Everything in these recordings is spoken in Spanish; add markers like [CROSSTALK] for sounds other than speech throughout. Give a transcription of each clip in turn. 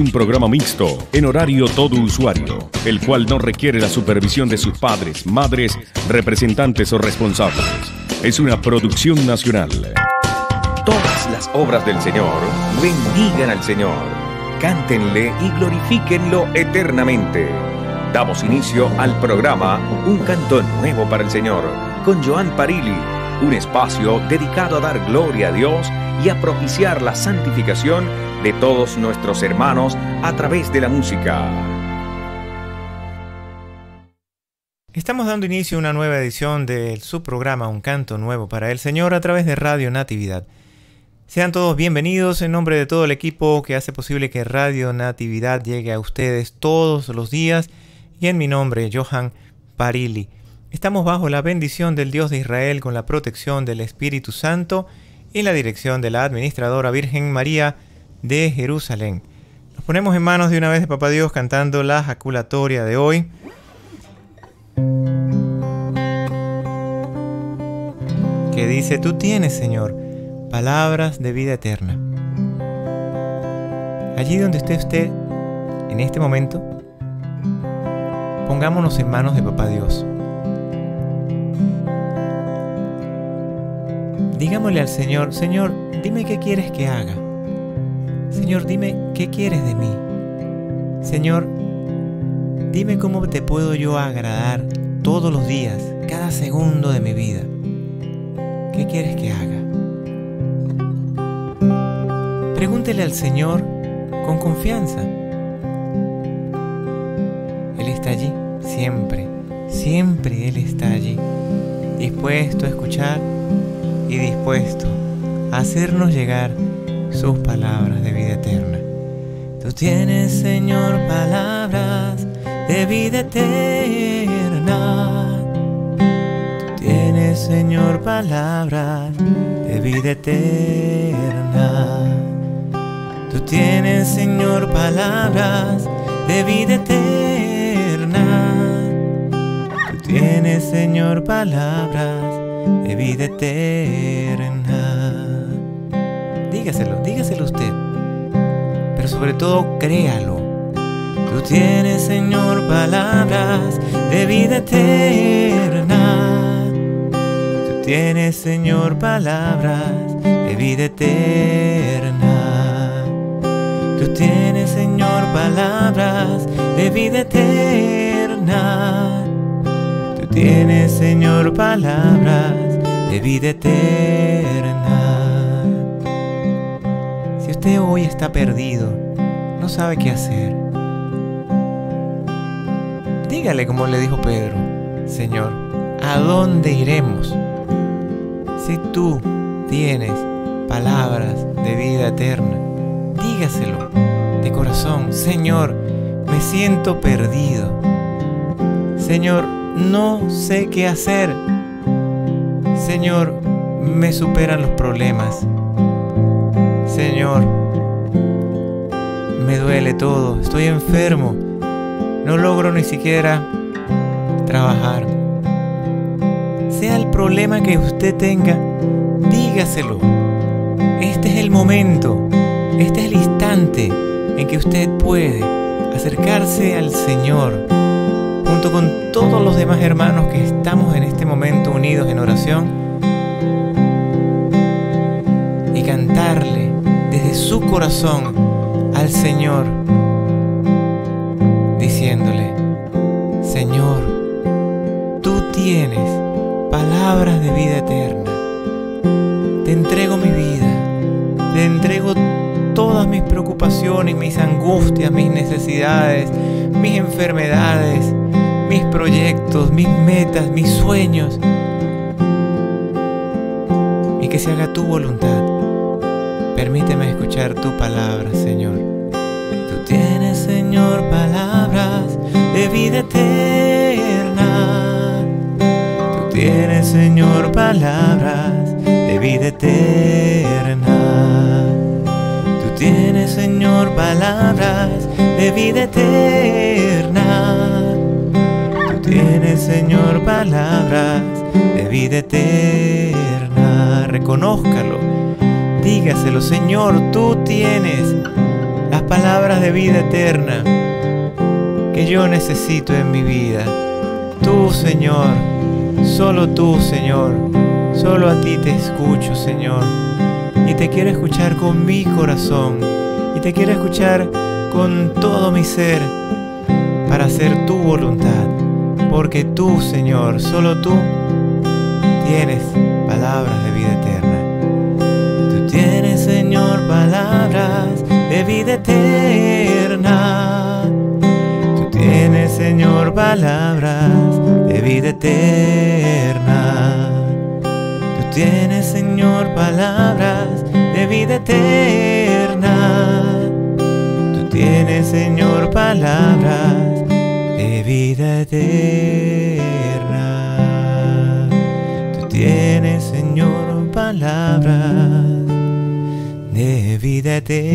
un programa mixto, en horario todo usuario, el cual no requiere la supervisión de sus padres, madres, representantes o responsables. Es una producción nacional. Todas las obras del Señor bendigan al Señor, cántenle y glorifiquenlo eternamente. Damos inicio al programa Un canto nuevo para el Señor, con Joan Parili, un espacio dedicado a dar gloria a Dios y a propiciar la santificación de todos nuestros hermanos a través de la música. Estamos dando inicio a una nueva edición de su programa Un canto nuevo para el Señor a través de Radio Natividad. Sean todos bienvenidos en nombre de todo el equipo que hace posible que Radio Natividad llegue a ustedes todos los días y en mi nombre, Johan Parili. Estamos bajo la bendición del Dios de Israel con la protección del Espíritu Santo y la dirección de la Administradora Virgen María de Jerusalén. Nos ponemos en manos de una vez de Papá Dios cantando la jaculatoria de hoy. Que dice, tú tienes, Señor, palabras de vida eterna. Allí donde esté usted en este momento, pongámonos en manos de Papá Dios. Digámosle al Señor, Señor, dime qué quieres que haga. Señor, dime qué quieres de mí. Señor, dime cómo te puedo yo agradar todos los días, cada segundo de mi vida. ¿Qué quieres que haga? Pregúntele al Señor con confianza. Él está allí, siempre, siempre Él está allí, dispuesto a escuchar y dispuesto a hacernos llegar sus palabras de vida eterna. Tú tienes, Señor, palabras de vida eterna. Tú tienes, Señor, palabras de vida eterna. Tú tienes, Señor, palabras de vida eterna. Tú tienes, Señor, palabras de vida eterna. Dígaselo, dígaselo usted sobre todo créalo. Tú tienes, Señor, palabras de vida eterna. Tú tienes, Señor, palabras de vida eterna. Tú tienes, Señor, palabras de vida eterna. Tú tienes, Señor, palabras de vida eterna. Si usted hoy está perdido, no sabe qué hacer. Dígale como le dijo Pedro, Señor, ¿a dónde iremos? Si tú tienes palabras de vida eterna, dígaselo de corazón, Señor, me siento perdido. Señor, no sé qué hacer. Señor, me superan los problemas. Señor, me duele todo, estoy enfermo, no logro ni siquiera trabajar. Sea el problema que usted tenga, dígaselo. Este es el momento, este es el instante en que usted puede acercarse al Señor junto con todos los demás hermanos que estamos en este momento unidos en oración y cantarle desde su corazón al Señor, diciéndole, Señor, tú tienes palabras de vida eterna. Te entrego mi vida, te entrego todas mis preocupaciones, mis angustias, mis necesidades, mis enfermedades, mis proyectos, mis metas, mis sueños. Y que se haga tu voluntad Permíteme escuchar tu palabra, Señor. Tú tienes, Señor, palabras de vida eterna. Tú tienes, Señor, palabras de vida eterna. Tú tienes, Señor, palabras de vida eterna. Tú tienes, Señor, palabras de vida eterna. Reconózcalo dígaselo, Señor, tú tienes las palabras de vida eterna que yo necesito en mi vida. Tú, Señor, solo tú, Señor, solo a ti te escucho, Señor. Y te quiero escuchar con mi corazón, y te quiero escuchar con todo mi ser, para hacer tu voluntad. Porque tú, Señor, solo tú, tienes palabras de vida eterna palabras de vida eterna. Tú tienes, Señor, palabras de vida eterna. Tú tienes, Señor, palabras de vida eterna. Tú tienes, Señor, palabras de vida eterna. Tú tienes, Señor, palabras de vida eterna.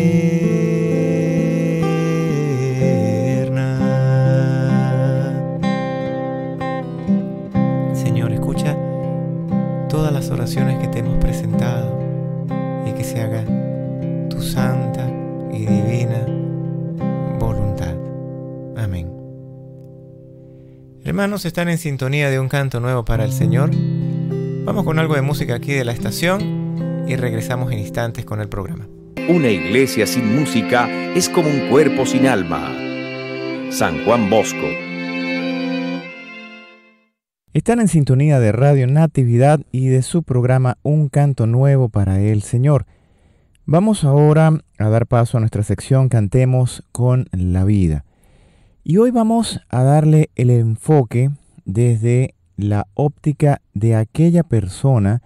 Señor, escucha todas las oraciones que te hemos presentado y que se haga tu santa y divina voluntad. Amén. Hermanos, están en sintonía de un canto nuevo para el Señor. Vamos con algo de música aquí de la estación y regresamos en instantes con el programa. Una iglesia sin música es como un cuerpo sin alma. San Juan Bosco. Están en sintonía de Radio Natividad y de su programa Un canto nuevo para el Señor. Vamos ahora a dar paso a nuestra sección Cantemos con la vida. Y hoy vamos a darle el enfoque desde la óptica de aquella persona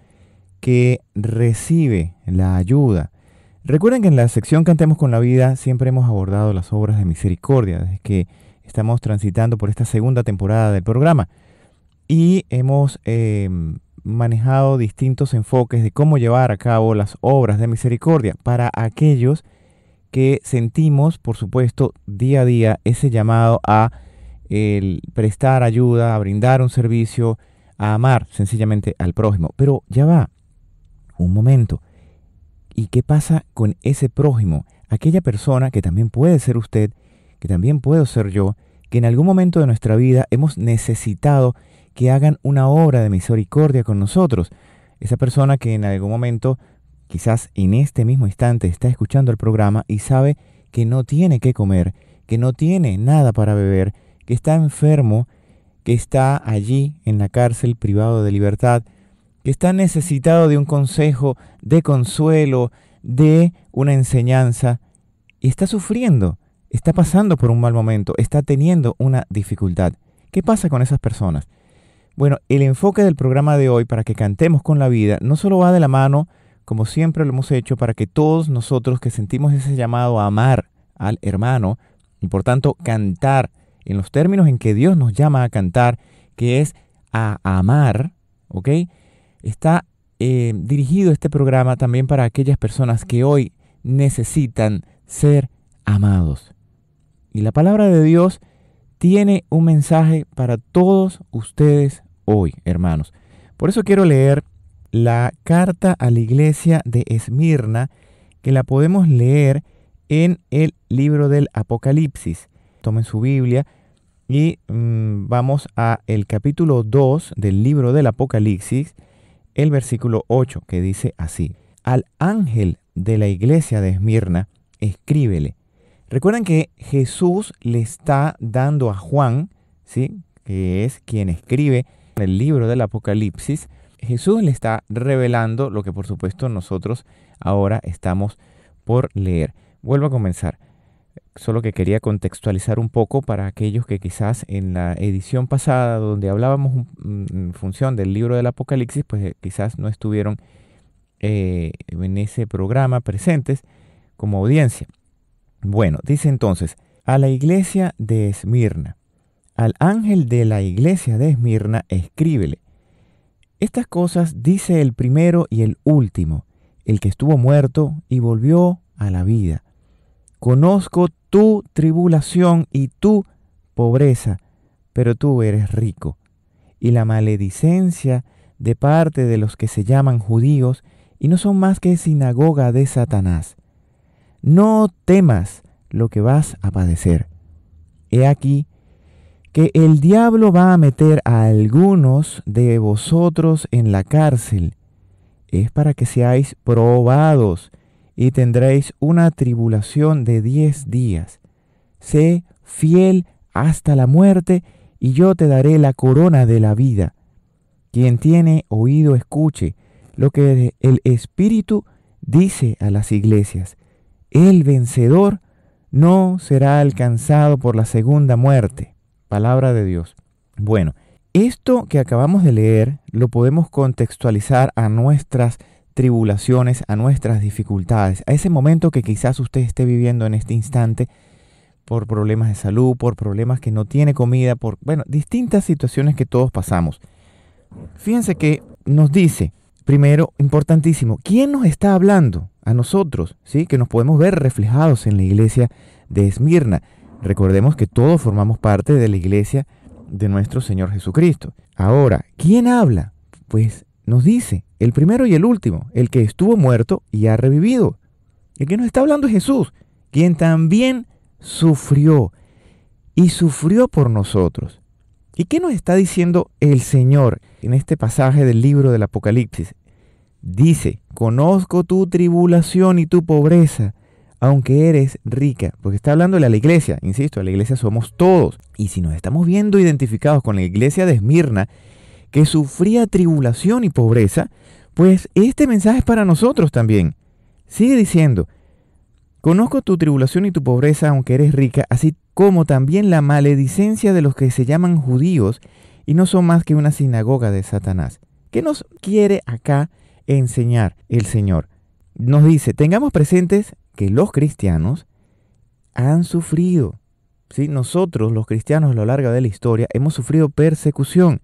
que recibe la ayuda. Recuerden que en la sección Cantemos con la Vida siempre hemos abordado las obras de misericordia, desde que estamos transitando por esta segunda temporada del programa. Y hemos em, manejado distintos enfoques de cómo llevar a cabo las obras de misericordia para aquellos que sentimos, por supuesto, día a día ese llamado a el prestar ayuda, a brindar un servicio, a amar sencillamente al prójimo. Pero ya va, un momento. ¿Y qué pasa con ese prójimo? Aquella persona que también puede ser usted, que también puedo ser yo, que en algún momento de nuestra vida hemos necesitado que hagan una obra de misericordia con nosotros. Esa persona que en algún momento, quizás en este mismo instante, está escuchando el programa y sabe que no tiene que comer, que no tiene nada para beber, que está enfermo, que está allí en la cárcel privado de libertad, que está necesitado de un consejo, de consuelo, de una enseñanza, y está sufriendo, está pasando por un mal momento, está teniendo una dificultad. ¿Qué pasa con esas personas? Bueno, el enfoque del programa de hoy para que cantemos con la vida no solo va de la mano, como siempre lo hemos hecho, para que todos nosotros que sentimos ese llamado a amar al hermano, y por tanto cantar en los términos en que Dios nos llama a cantar, que es a amar, ¿ok? está eh, dirigido este programa también para aquellas personas que hoy necesitan ser amados. Y la palabra de Dios tiene un mensaje para todos ustedes hoy, hermanos. Por eso quiero leer la carta a la iglesia de Esmirna, que la podemos leer en el libro del Apocalipsis. Tomen su Biblia y mm, vamos a el capítulo 2 del libro del Apocalipsis el versículo 8 que dice así, al ángel de la iglesia de Esmirna, escríbele. Recuerden que Jesús le está dando a Juan, ¿sí? que es quien escribe el libro del Apocalipsis, Jesús le está revelando lo que por supuesto nosotros ahora estamos por leer. Vuelvo a comenzar. Solo que quería contextualizar un poco para aquellos que quizás en la edición pasada donde hablábamos mm, en función del libro del Apocalipsis, pues eh, quizás no estuvieron eh, en ese programa presentes como audiencia. Bueno, dice entonces, a la iglesia de Esmirna, al ángel de la iglesia de Esmirna, escríbele. Estas cosas dice el primero y el último, el que estuvo muerto y volvió a la vida Conozco tu tribulación y tu pobreza, pero tú eres rico. Y la maledicencia de parte de los que se llaman judíos y no son más que sinagoga de Satanás. No temas lo que vas a padecer. He aquí que el diablo va a meter a algunos de vosotros en la cárcel. Es para que seáis probados y tendréis una tribulación de diez días. Sé fiel hasta la muerte, y yo te daré la corona de la vida. Quien tiene oído escuche lo que el Espíritu dice a las iglesias. El vencedor no será alcanzado por la segunda muerte. Palabra de Dios. Bueno, esto que acabamos de leer lo podemos contextualizar a nuestras tribulaciones, a nuestras dificultades, a ese momento que quizás usted esté viviendo en este instante por problemas de salud, por problemas que no tiene comida, por, bueno, distintas situaciones que todos pasamos. Fíjense que nos dice, primero, importantísimo, ¿quién nos está hablando? A nosotros, ¿sí? Que nos podemos ver reflejados en la iglesia de Esmirna. Recordemos que todos formamos parte de la iglesia de nuestro Señor Jesucristo. Ahora, ¿quién habla? Pues nos dice, el primero y el último, el que estuvo muerto y ha revivido. El que nos está hablando es Jesús, quien también sufrió y sufrió por nosotros. ¿Y qué nos está diciendo el Señor en este pasaje del libro del Apocalipsis? Dice, conozco tu tribulación y tu pobreza, aunque eres rica, porque está hablando a la iglesia, insisto, a la iglesia somos todos. Y si nos estamos viendo identificados con la iglesia de Esmirna, que sufría tribulación y pobreza, pues este mensaje es para nosotros también. Sigue diciendo, conozco tu tribulación y tu pobreza aunque eres rica, así como también la maledicencia de los que se llaman judíos y no son más que una sinagoga de Satanás. ¿Qué nos quiere acá enseñar el Señor? Nos dice, tengamos presentes que los cristianos han sufrido. ¿sí? Nosotros, los cristianos a lo largo de la historia, hemos sufrido persecución.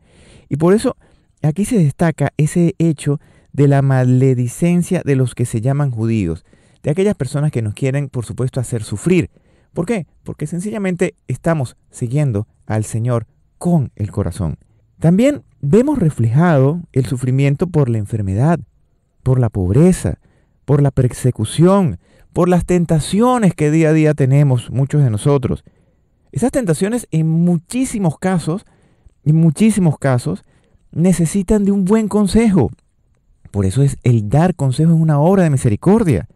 Y por eso aquí se destaca ese hecho de la maledicencia de los que se llaman judíos, de aquellas personas que nos quieren, por supuesto, hacer sufrir. ¿Por qué? Porque sencillamente estamos siguiendo al Señor con el corazón. También vemos reflejado el sufrimiento por la enfermedad, por la pobreza, por la persecución, por las tentaciones que día a día tenemos muchos de nosotros. Esas tentaciones en muchísimos casos en muchísimos casos, necesitan de un buen consejo. Por eso es el dar consejo en una obra de misericordia.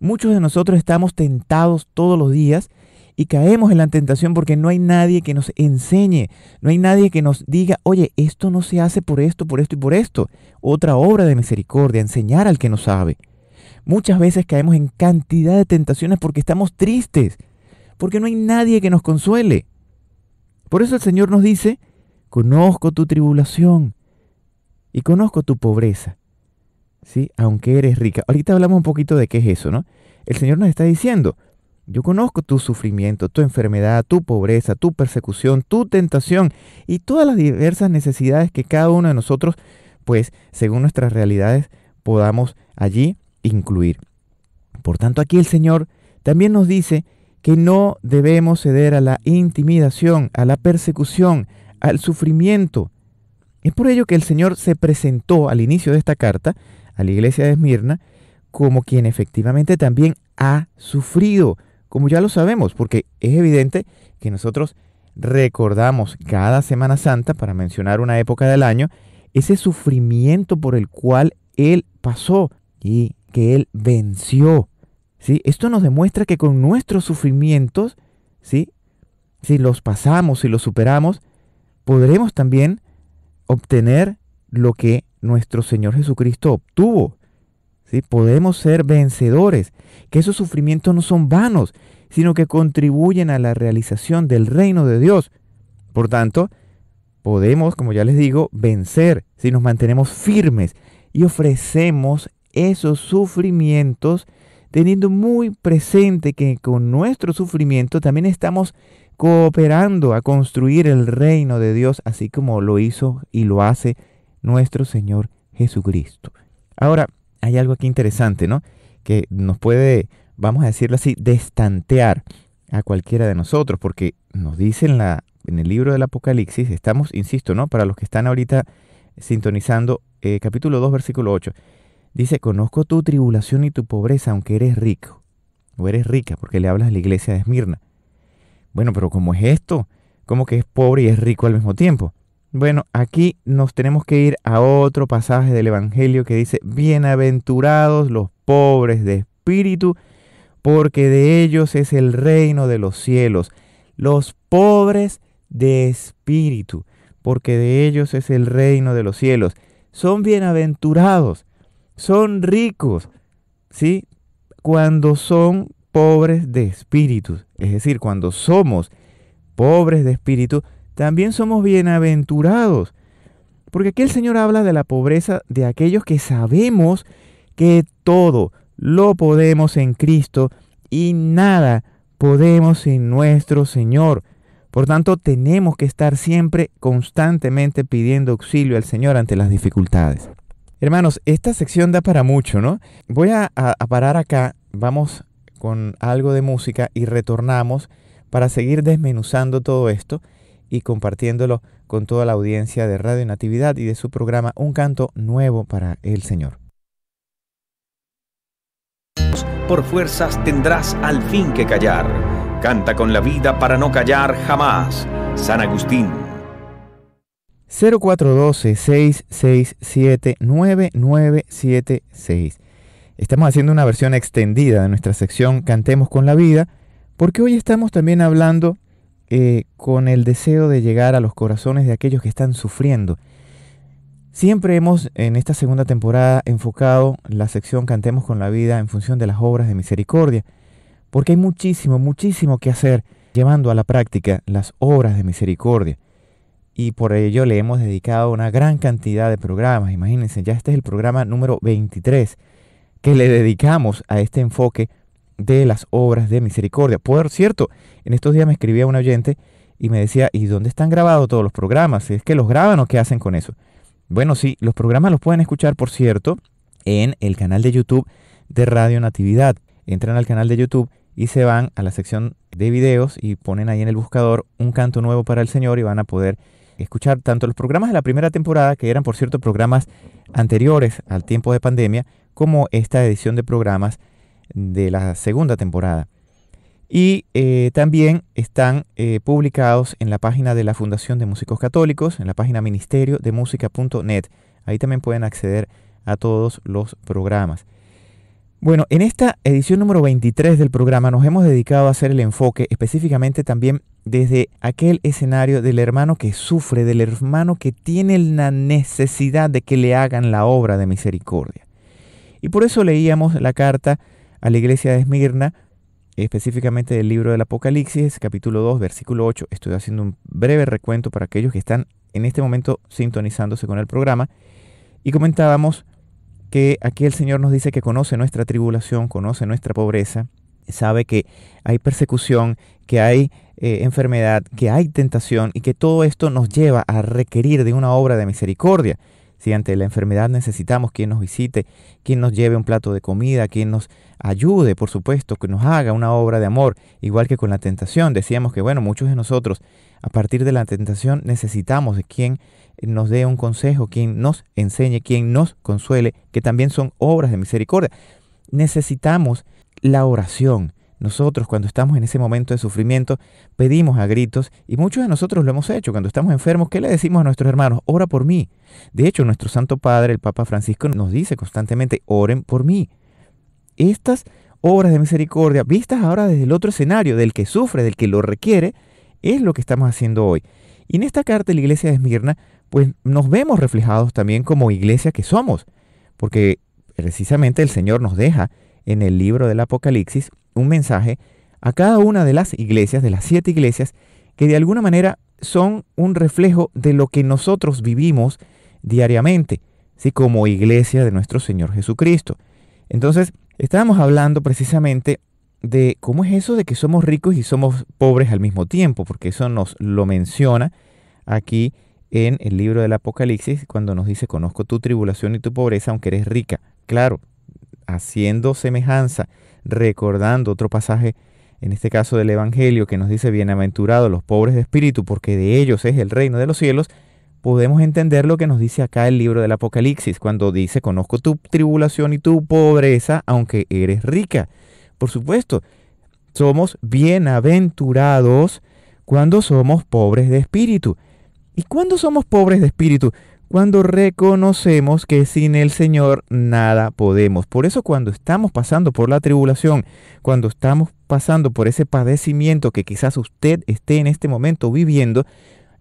Muchos de nosotros estamos tentados todos los días y caemos en la tentación porque no hay nadie que nos enseñe, no hay nadie que nos diga, oye, esto no se hace por esto, por esto y por esto. Otra obra de misericordia, enseñar al que no sabe. Muchas veces caemos en cantidad de tentaciones porque estamos tristes, porque no hay nadie que nos consuele. Por eso el Señor nos dice, Conozco tu tribulación y conozco tu pobreza, ¿sí? Aunque eres rica. Ahorita hablamos un poquito de qué es eso, ¿no? El Señor nos está diciendo, yo conozco tu sufrimiento, tu enfermedad, tu pobreza, tu persecución, tu tentación y todas las diversas necesidades que cada uno de nosotros, pues, según nuestras realidades, podamos allí incluir. Por tanto, aquí el Señor también nos dice que no debemos ceder a la intimidación, a la persecución, al sufrimiento. Es por ello que el Señor se presentó al inicio de esta carta a la iglesia de Esmirna como quien efectivamente también ha sufrido, como ya lo sabemos, porque es evidente que nosotros recordamos cada Semana Santa, para mencionar una época del año, ese sufrimiento por el cual Él pasó y que Él venció. ¿sí? Esto nos demuestra que con nuestros sufrimientos, ¿sí? si los pasamos, y los superamos, podremos también obtener lo que nuestro Señor Jesucristo obtuvo. Podemos ser vencedores, que esos sufrimientos no son vanos, sino que contribuyen a la realización del reino de Dios. Por tanto, podemos, como ya les digo, vencer si nos mantenemos firmes y ofrecemos esos sufrimientos teniendo muy presente que con nuestro sufrimiento también estamos cooperando a construir el reino de Dios, así como lo hizo y lo hace nuestro Señor Jesucristo. Ahora, hay algo aquí interesante, ¿no? Que nos puede, vamos a decirlo así, destantear a cualquiera de nosotros, porque nos dice en, la, en el libro del Apocalipsis, estamos, insisto, ¿no? Para los que están ahorita sintonizando, eh, capítulo 2, versículo 8, dice, conozco tu tribulación y tu pobreza, aunque eres rico, o eres rica, porque le hablas a la iglesia de Esmirna bueno, pero ¿cómo es esto? ¿Cómo que es pobre y es rico al mismo tiempo? Bueno, aquí nos tenemos que ir a otro pasaje del Evangelio que dice, bienaventurados los pobres de espíritu, porque de ellos es el reino de los cielos. Los pobres de espíritu, porque de ellos es el reino de los cielos. Son bienaventurados, son ricos, ¿sí? Cuando son pobres de espíritu. Es decir, cuando somos pobres de espíritu, también somos bienaventurados. Porque aquí el Señor habla de la pobreza de aquellos que sabemos que todo lo podemos en Cristo y nada podemos en nuestro Señor. Por tanto, tenemos que estar siempre constantemente pidiendo auxilio al Señor ante las dificultades. Hermanos, esta sección da para mucho, ¿no? Voy a, a parar acá. Vamos con algo de música y retornamos para seguir desmenuzando todo esto y compartiéndolo con toda la audiencia de Radio Natividad y de su programa Un canto nuevo para el Señor. Por fuerzas tendrás al fin que callar. Canta con la vida para no callar jamás. San Agustín. 0412-667-9976. Estamos haciendo una versión extendida de nuestra sección Cantemos con la vida, porque hoy estamos también hablando eh, con el deseo de llegar a los corazones de aquellos que están sufriendo. Siempre hemos en esta segunda temporada enfocado la sección Cantemos con la vida en función de las obras de misericordia, porque hay muchísimo, muchísimo que hacer llevando a la práctica las obras de misericordia. Y por ello le hemos dedicado una gran cantidad de programas. Imagínense, ya este es el programa número 23 que le dedicamos a este enfoque de las obras de misericordia. Por cierto, en estos días me escribía un oyente y me decía, ¿y dónde están grabados todos los programas? ¿Es que los graban o qué hacen con eso? Bueno, sí, los programas los pueden escuchar, por cierto, en el canal de YouTube de Radio Natividad. Entran al canal de YouTube y se van a la sección de videos y ponen ahí en el buscador un canto nuevo para el Señor y van a poder escuchar tanto los programas de la primera temporada, que eran por cierto programas anteriores al tiempo de pandemia, como esta edición de programas de la segunda temporada. Y eh, también están eh, publicados en la página de la Fundación de Músicos Católicos, en la página ministerio de Ahí también pueden acceder a todos los programas. Bueno, en esta edición número 23 del programa nos hemos dedicado a hacer el enfoque específicamente también desde aquel escenario del hermano que sufre, del hermano que tiene la necesidad de que le hagan la obra de misericordia. Y por eso leíamos la carta a la iglesia de Esmirna, específicamente del libro del Apocalipsis, capítulo 2, versículo 8. Estoy haciendo un breve recuento para aquellos que están en este momento sintonizándose con el programa. Y comentábamos que aquí el Señor nos dice que conoce nuestra tribulación, conoce nuestra pobreza, sabe que hay persecución, que hay eh, enfermedad, que hay tentación y que todo esto nos lleva a requerir de una obra de misericordia. Si ante la enfermedad necesitamos quien nos visite, quien nos lleve un plato de comida, quien nos ayude, por supuesto, que nos haga una obra de amor, igual que con la tentación. Decíamos que, bueno, muchos de nosotros a partir de la tentación necesitamos de quien nos dé un consejo, quien nos enseñe, quien nos consuele, que también son obras de misericordia. Necesitamos la oración nosotros cuando estamos en ese momento de sufrimiento pedimos a gritos y muchos de nosotros lo hemos hecho. Cuando estamos enfermos, ¿qué le decimos a nuestros hermanos? Ora por mí. De hecho, nuestro Santo Padre, el Papa Francisco, nos dice constantemente, oren por mí. Estas obras de misericordia, vistas ahora desde el otro escenario, del que sufre, del que lo requiere, es lo que estamos haciendo hoy. Y en esta carta de la iglesia de Esmirna, pues nos vemos reflejados también como iglesia que somos, porque precisamente el Señor nos deja en el libro del Apocalipsis un mensaje a cada una de las iglesias, de las siete iglesias, que de alguna manera son un reflejo de lo que nosotros vivimos diariamente, como iglesia de nuestro Señor Jesucristo. Entonces, estábamos hablando precisamente de cómo es eso de que somos ricos y somos pobres al mismo tiempo, porque eso nos lo menciona aquí en el libro del Apocalipsis, cuando nos dice, conozco tu tribulación y tu pobreza, aunque eres rica. Claro, haciendo semejanza, recordando otro pasaje, en este caso del Evangelio, que nos dice, bienaventurados los pobres de espíritu, porque de ellos es el reino de los cielos, podemos entender lo que nos dice acá el libro del Apocalipsis, cuando dice, conozco tu tribulación y tu pobreza, aunque eres rica. Por supuesto, somos bienaventurados cuando somos pobres de espíritu. ¿Y cuándo somos pobres de espíritu? cuando reconocemos que sin el Señor nada podemos. Por eso cuando estamos pasando por la tribulación, cuando estamos pasando por ese padecimiento que quizás usted esté en este momento viviendo,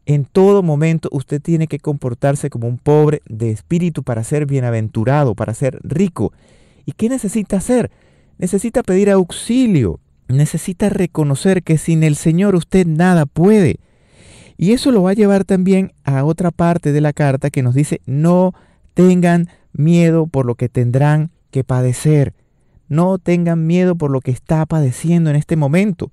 en todo momento usted tiene que comportarse como un pobre de espíritu para ser bienaventurado, para ser rico. ¿Y qué necesita hacer? Necesita pedir auxilio, necesita reconocer que sin el Señor usted nada puede y eso lo va a llevar también a otra parte de la carta que nos dice, no tengan miedo por lo que tendrán que padecer. No tengan miedo por lo que está padeciendo en este momento.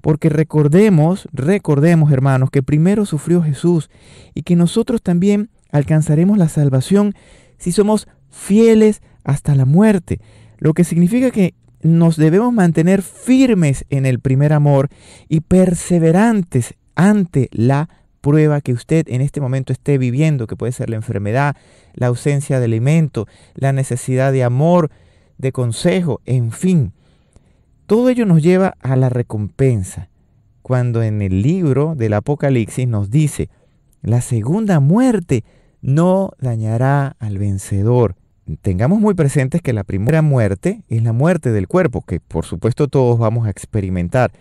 Porque recordemos, recordemos hermanos, que primero sufrió Jesús y que nosotros también alcanzaremos la salvación si somos fieles hasta la muerte. Lo que significa que nos debemos mantener firmes en el primer amor y perseverantes ante la prueba que usted en este momento esté viviendo, que puede ser la enfermedad, la ausencia de alimento, la necesidad de amor, de consejo, en fin. Todo ello nos lleva a la recompensa. Cuando en el libro del Apocalipsis nos dice, la segunda muerte no dañará al vencedor. Tengamos muy presentes que la primera muerte es la muerte del cuerpo, que por supuesto todos vamos a experimentar.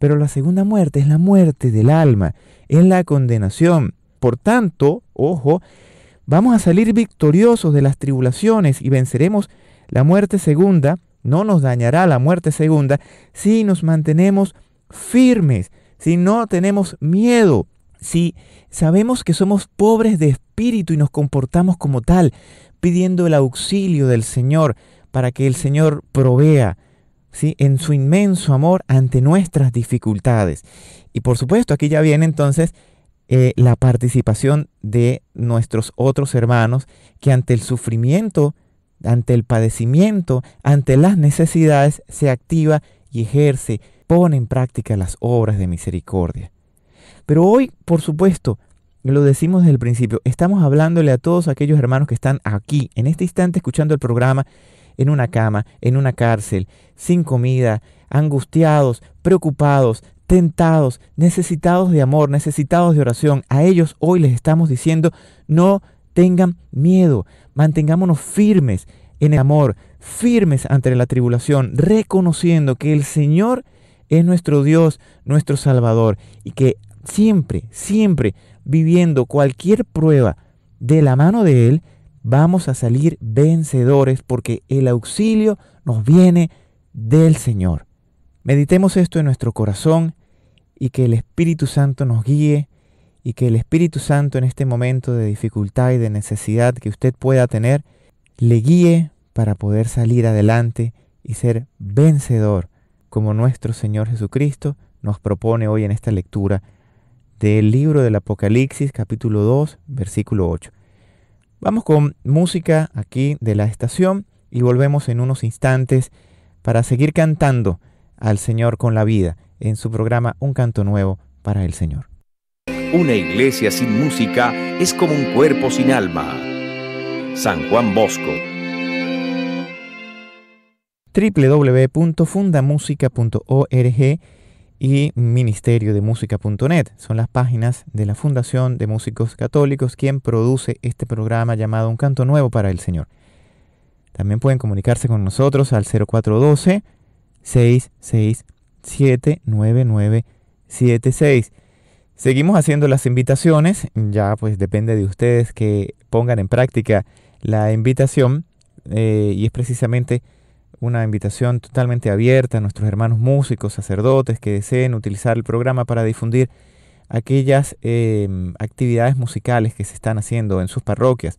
Pero la segunda muerte es la muerte del alma, es la condenación. Por tanto, ojo, vamos a salir victoriosos de las tribulaciones y venceremos la muerte segunda, no nos dañará la muerte segunda, si nos mantenemos firmes, si no tenemos miedo, si sabemos que somos pobres de espíritu y nos comportamos como tal, pidiendo el auxilio del Señor para que el Señor provea en su inmenso amor ante nuestras dificultades. Y por supuesto, aquí ya viene entonces eh, la participación de nuestros otros hermanos que ante el sufrimiento, ante el padecimiento, ante las necesidades, se activa y ejerce, pone en práctica las obras de misericordia. Pero hoy, por supuesto, lo decimos desde el principio, estamos hablándole a todos aquellos hermanos que están aquí, en este instante, escuchando el programa en una cama, en una cárcel, sin comida, angustiados, preocupados, tentados, necesitados de amor, necesitados de oración. A ellos hoy les estamos diciendo, no tengan miedo, mantengámonos firmes en el amor, firmes ante la tribulación, reconociendo que el Señor es nuestro Dios, nuestro Salvador, y que siempre, siempre viviendo cualquier prueba de la mano de Él, vamos a salir vencedores porque el auxilio nos viene del Señor. Meditemos esto en nuestro corazón y que el Espíritu Santo nos guíe y que el Espíritu Santo en este momento de dificultad y de necesidad que usted pueda tener, le guíe para poder salir adelante y ser vencedor, como nuestro Señor Jesucristo nos propone hoy en esta lectura del libro del Apocalipsis capítulo 2, versículo 8. Vamos con música aquí de la estación y volvemos en unos instantes para seguir cantando al Señor con la vida en su programa Un canto nuevo para el Señor. Una iglesia sin música es como un cuerpo sin alma. San Juan Bosco www.fundamusica.org y Ministerio de Son las páginas de la Fundación de Músicos Católicos quien produce este programa llamado Un Canto Nuevo para el Señor. También pueden comunicarse con nosotros al 0412 667 9976. Seguimos haciendo las invitaciones, ya pues depende de ustedes que pongan en práctica la invitación eh, y es precisamente una invitación totalmente abierta a nuestros hermanos músicos, sacerdotes que deseen utilizar el programa para difundir aquellas em, actividades musicales que se están haciendo en sus parroquias,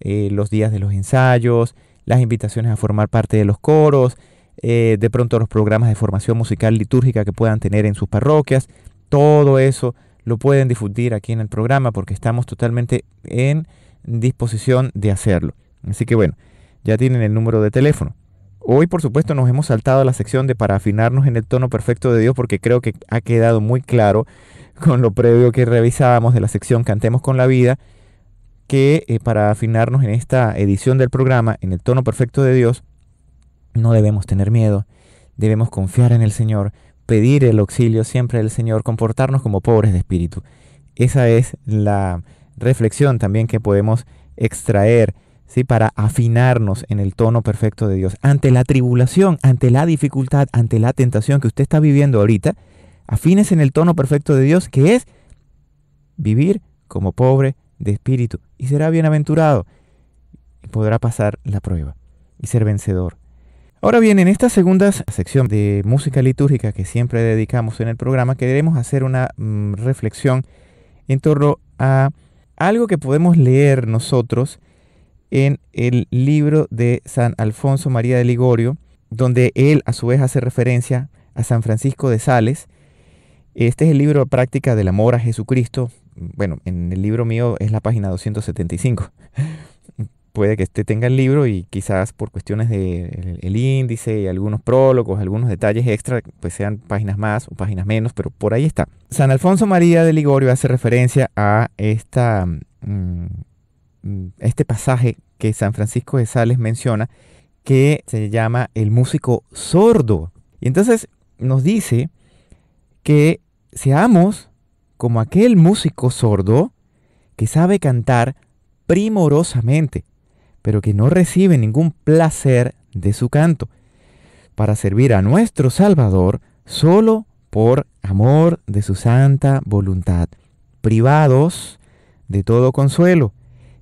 eh, los días de los ensayos, las invitaciones a formar parte de los coros, eh, de pronto los programas de formación musical litúrgica que puedan tener en sus parroquias, todo eso lo pueden difundir aquí en el programa porque estamos totalmente en disposición de hacerlo. Así que bueno, ya tienen el número de teléfono Hoy, por supuesto, nos hemos saltado a la sección de para afinarnos en el tono perfecto de Dios porque creo que ha quedado muy claro [LAUGHS] con lo previo que revisábamos de la sección Cantemos con la vida, que eh, para afinarnos en esta edición del programa, en el tono perfecto de Dios, no debemos tener miedo, debemos confiar en el Señor, pedir el auxilio siempre del Señor, comportarnos como pobres de espíritu. Esa es la reflexión también que podemos extraer para afinarnos en el tono perfecto de Dios. Ante la tribulación, ante la dificultad, ante la tentación que usted está viviendo ahorita, afínese en el tono perfecto de Dios, que es vivir como pobre de espíritu, y será bienaventurado, y podrá pasar la prueba, y ser vencedor. Ahora bien, en esta segunda sección de música litúrgica que siempre dedicamos en el programa, queremos hacer una mm, reflexión en torno a algo que podemos leer nosotros en el libro de San Alfonso María de Ligorio, donde él a su vez hace referencia a San Francisco de Sales. Este es el libro de práctica del amor a Jesucristo. Bueno, en el libro mío es la página 275. [LAUGHS] Puede que este tenga el libro y quizás por cuestiones del de índice y algunos prólogos, algunos detalles extra, pues sean páginas más o páginas menos, pero por ahí está. San Alfonso María de Ligorio hace referencia a esta mm, Mm, este pasaje que San Francisco de Sales menciona, que se llama el músico sordo. Y entonces nos dice que seamos como aquel músico sordo que sabe cantar primorosamente, pero que no recibe ningún placer de su canto, para servir a nuestro Salvador solo por amor de su santa voluntad, privados de todo consuelo,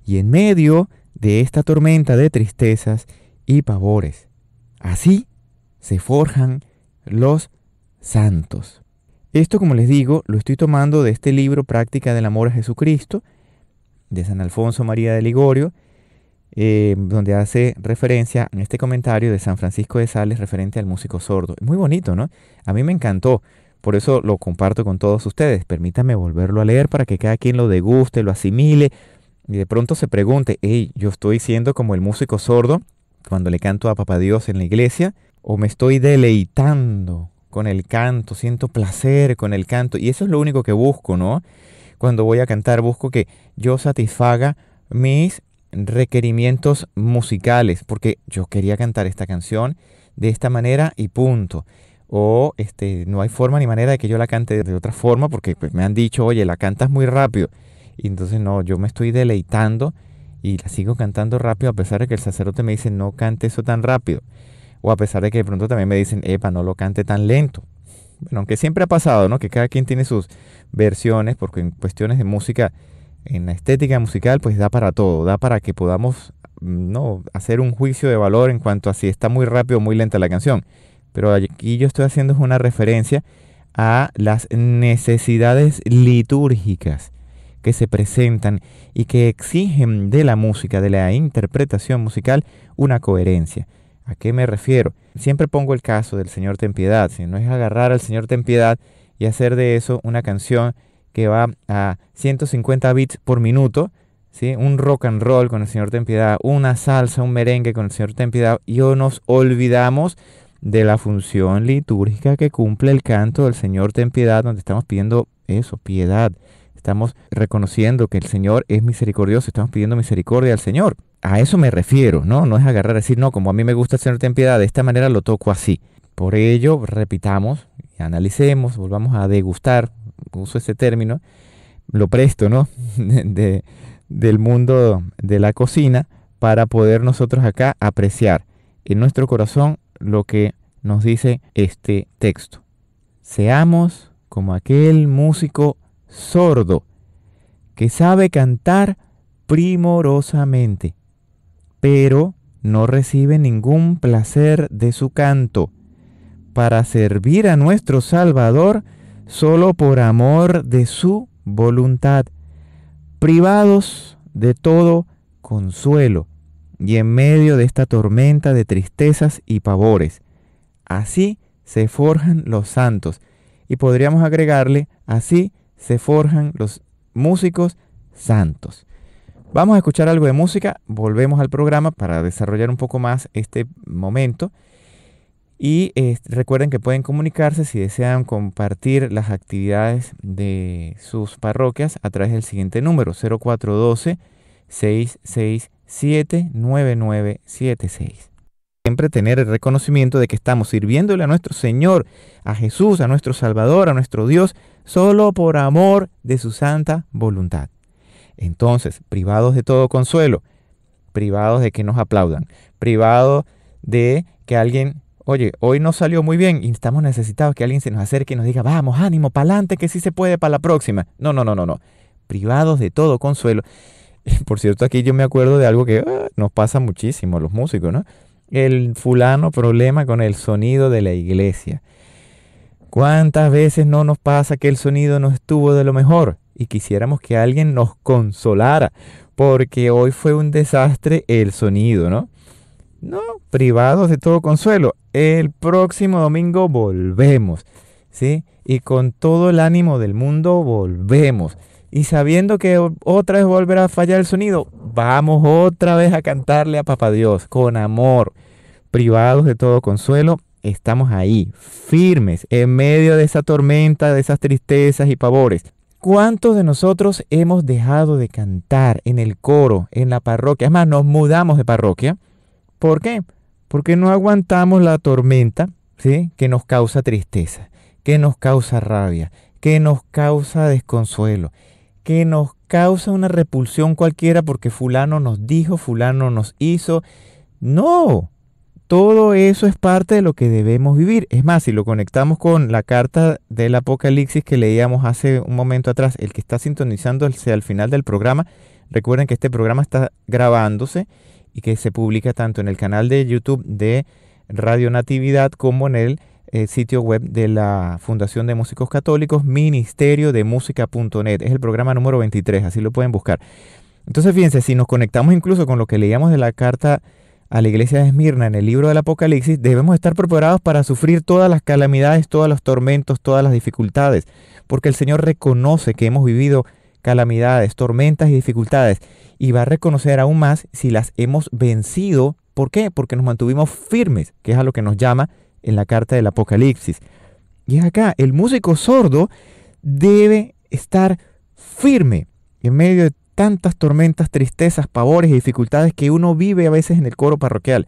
y en medio de esta tormenta de tristezas y pavores. Así se forjan los santos. Esto, como les digo, lo estoy tomando de este libro Práctica del Amor a Jesucristo, de San Alfonso María de Ligorio, eh, donde hace referencia en este comentario de San Francisco de Sales referente al músico sordo. Muy bonito, ¿no? A mí me encantó. Por eso lo comparto con todos ustedes. Permítanme volverlo a leer para que cada quien lo deguste, lo asimile, y de pronto se pregunte, hey, yo estoy siendo como el músico sordo cuando le canto a Papá Dios en la iglesia, o me estoy deleitando con el canto, siento placer con el canto, y eso es lo único que busco, ¿no? Cuando voy a cantar busco que yo satisfaga mis requerimientos musicales, porque yo quería cantar esta canción de esta manera y punto. O este, no hay forma ni manera de que yo la cante de otra forma, porque pues, me han dicho, oye, la cantas muy rápido. Y entonces no, yo me estoy deleitando y la sigo cantando rápido a pesar de que el sacerdote me dice no cante eso tan rápido. O a pesar de que de pronto también me dicen, epa, no lo cante tan lento. Bueno, aunque siempre ha pasado, ¿no? Que cada quien tiene sus versiones, porque en cuestiones de música, en la estética musical, pues da para todo, da para que podamos, ¿no? Hacer un juicio de valor en cuanto a si está muy rápido o muy lenta la canción. Pero aquí yo estoy haciendo una referencia a las necesidades litúrgicas que se presentan y que exigen de la música, de la interpretación musical, una coherencia. ¿A qué me refiero? Siempre pongo el caso del Señor Ten Piedad. Si no es agarrar al Señor Ten Piedad y hacer de eso una canción que va a 150 bits por minuto, ¿sí? un rock and roll con el Señor Ten Piedad, una salsa, un merengue con el Señor Ten Piedad, y nos olvidamos de la función litúrgica que cumple el canto del Señor Ten Piedad, donde estamos pidiendo eso, piedad, Estamos reconociendo que el Señor es misericordioso, estamos pidiendo misericordia al Señor. A eso me refiero, ¿no? No es agarrar y decir, no, como a mí me gusta el Señor, ten piedad, de esta manera lo toco así. Por ello, repitamos, analicemos, volvamos a degustar, uso ese término, lo presto, ¿no? [LAUGHS] De, del mundo de la cocina para poder nosotros acá apreciar en nuestro corazón lo que nos dice este texto. Seamos como aquel músico sordo, que sabe cantar primorosamente, pero no recibe ningún placer de su canto, para servir a nuestro Salvador solo por amor de su voluntad, privados de todo consuelo y en medio de esta tormenta de tristezas y pavores. Así se forjan los santos. Y podríamos agregarle, así se forjan los músicos santos. Vamos a escuchar algo de música, volvemos al programa para desarrollar un poco más este momento. Y recuerden que pueden comunicarse si desean compartir las actividades de sus parroquias a través del siguiente número 0412 667 9976 siempre tener el reconocimiento de que estamos sirviéndole a nuestro Señor, a Jesús, a nuestro Salvador, a nuestro Dios, solo por amor de su santa voluntad. Entonces, privados de todo consuelo, privados de que nos aplaudan, privados de que alguien, oye, hoy no salió muy bien y estamos necesitados que alguien se nos acerque y nos diga, vamos, ánimo, pa'lante, que sí se puede para la próxima. No, no, no, no, no. Privados de todo consuelo. [LAUGHS] Por cierto, aquí yo me acuerdo de algo que ah, nos pasa muchísimo a los músicos, ¿no? El fulano problema con el sonido de la iglesia. ¿Cuántas veces no nos pasa que el sonido no estuvo de lo mejor y quisiéramos que alguien nos consolara? Porque hoy fue un desastre el sonido, ¿no? No, privados de todo consuelo. El próximo domingo volvemos, ¿sí? Y con todo el ánimo del mundo volvemos. Y sabiendo que otra vez volverá a fallar el sonido, vamos otra vez a cantarle a Papá Dios con amor, privados de todo consuelo estamos ahí, firmes, en medio de esa tormenta, de esas tristezas y pavores. ¿Cuántos de nosotros hemos dejado de cantar en el coro, en la parroquia? Es más, nos mudamos de parroquia. ¿Por qué? Porque no aguantamos la tormenta ¿sí? que nos causa tristeza, que nos causa rabia, que nos causa desconsuelo, que nos causa una repulsión cualquiera porque fulano nos dijo, fulano nos hizo. No, todo eso es parte de lo que debemos vivir. Es más, si lo conectamos con la carta del Apocalipsis que leíamos hace un momento atrás, el que está sintonizándose al final del programa, recuerden que este programa está grabándose y que se publica tanto en el canal de YouTube de Radio Natividad como en el eh, sitio web de la Fundación de Músicos Católicos, ministerio de música.net. Es el programa número 23, así lo pueden buscar. Entonces, fíjense, si nos conectamos incluso con lo que leíamos de la carta a la iglesia de Esmirna en el libro del Apocalipsis, debemos estar preparados para sufrir todas las calamidades, todos los tormentos, todas las dificultades, porque el Señor reconoce que hemos vivido calamidades, tormentas y dificultades, y va a reconocer aún más si las hemos vencido. ¿Por qué? Porque nos mantuvimos firmes, que es a lo que nos llama en la carta del Apocalipsis. Y es acá, el músico sordo debe estar firme en medio de tantas tormentas, tristezas, pavores y dificultades que uno vive a veces en el coro parroquial.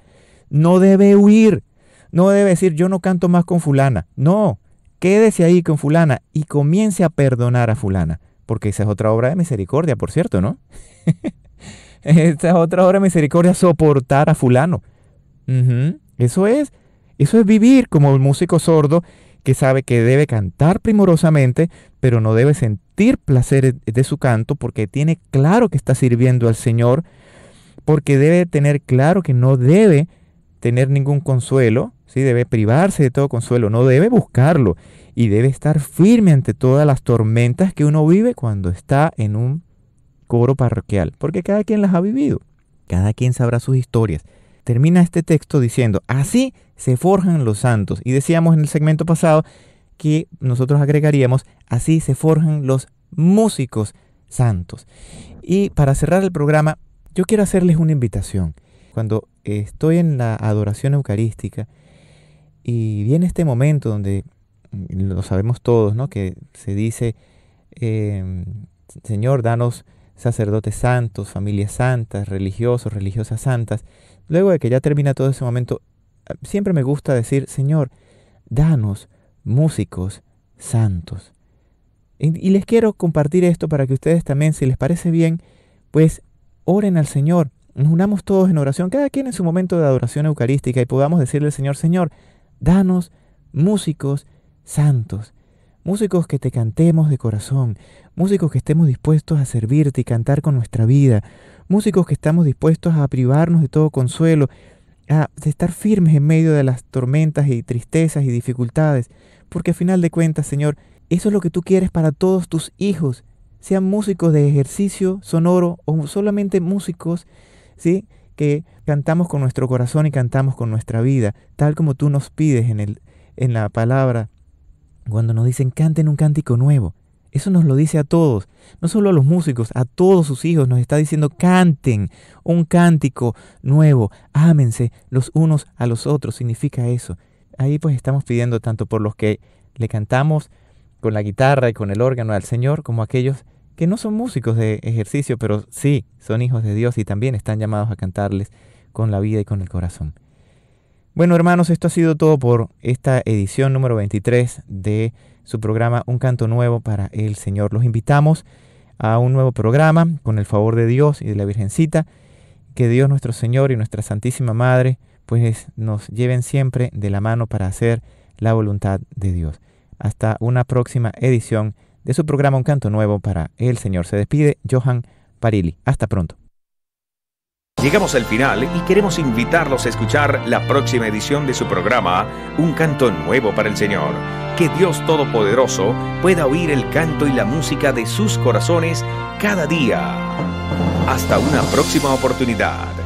No debe huir, no debe decir yo no canto más con fulana. No, quédese ahí con fulana y comience a perdonar a fulana, porque esa es otra obra de misericordia, por cierto, ¿no? [LAUGHS] esa es otra obra de misericordia, soportar a fulano. Eso es, eso es vivir como el músico sordo que sabe que debe cantar primorosamente, pero no debe sentir placer de su canto porque tiene claro que está sirviendo al Señor, porque debe tener claro que no debe tener ningún consuelo, ¿sí? debe privarse de todo consuelo, no debe buscarlo y debe estar firme ante todas las tormentas que uno vive cuando está en un coro parroquial, porque cada quien las ha vivido, cada quien sabrá sus historias termina este texto diciendo, así se forjan los santos. Y decíamos en el segmento pasado que nosotros agregaríamos, así se forjan los músicos santos. Y para cerrar el programa, yo quiero hacerles una invitación. Cuando estoy en la adoración eucarística y viene este momento donde mm, lo sabemos todos, ¿no? Que se dice, em, Señor, danos sacerdotes santos, familias santas, religiosos, religiosas santas. Luego de que ya termina todo ese momento, eh, siempre me gusta decir, Señor, danos músicos santos. Y les quiero compartir esto para que ustedes también, si les parece bien, pues oren al Señor. Nos unamos todos en oración, cada quien en su momento de adoración eucarística y podamos decirle al Señor, Señor, danos músicos santos músicos que te cantemos de corazón, músicos que estemos dispuestos a servirte y cantar con nuestra vida, músicos que estamos dispuestos a privarnos de todo consuelo, a estar firmes en medio de las tormentas y tristezas y dificultades, porque a final de cuentas, Señor, eso es lo que tú quieres para todos tus hijos, sean músicos de ejercicio sonoro o solamente músicos, ¿sí? que cantamos con nuestro corazón y cantamos con nuestra vida, tal como tú nos pides en, el, en la palabra cuando nos dicen canten un cántico nuevo, eso nos lo dice a todos, no solo a los músicos, a todos sus hijos nos está diciendo canten un cántico nuevo, ámense los unos a los otros, significa eso. Ahí pues estamos pidiendo tanto por los que le cantamos con la guitarra y con el órgano al Señor, como aquellos que no son músicos de ejercicio, pero sí son hijos de Dios y también están llamados a cantarles con la vida y con el corazón. Bueno, hermanos, esto ha sido todo por esta edición número 23 de su programa Un canto nuevo para el Señor. Los invitamos a un nuevo programa con el favor de Dios y de la Virgencita. Que Dios nuestro Señor y nuestra Santísima Madre pues nos lleven siempre de la mano para hacer la voluntad de Dios. Hasta una próxima edición de su programa Un canto nuevo para el Señor. Se despide Johan Parili. Hasta pronto. Llegamos al final y queremos invitarlos a escuchar la próxima edición de su programa, Un canto nuevo para el Señor. Que Dios Todopoderoso pueda oír el canto y la música de sus corazones cada día. Hasta una próxima oportunidad.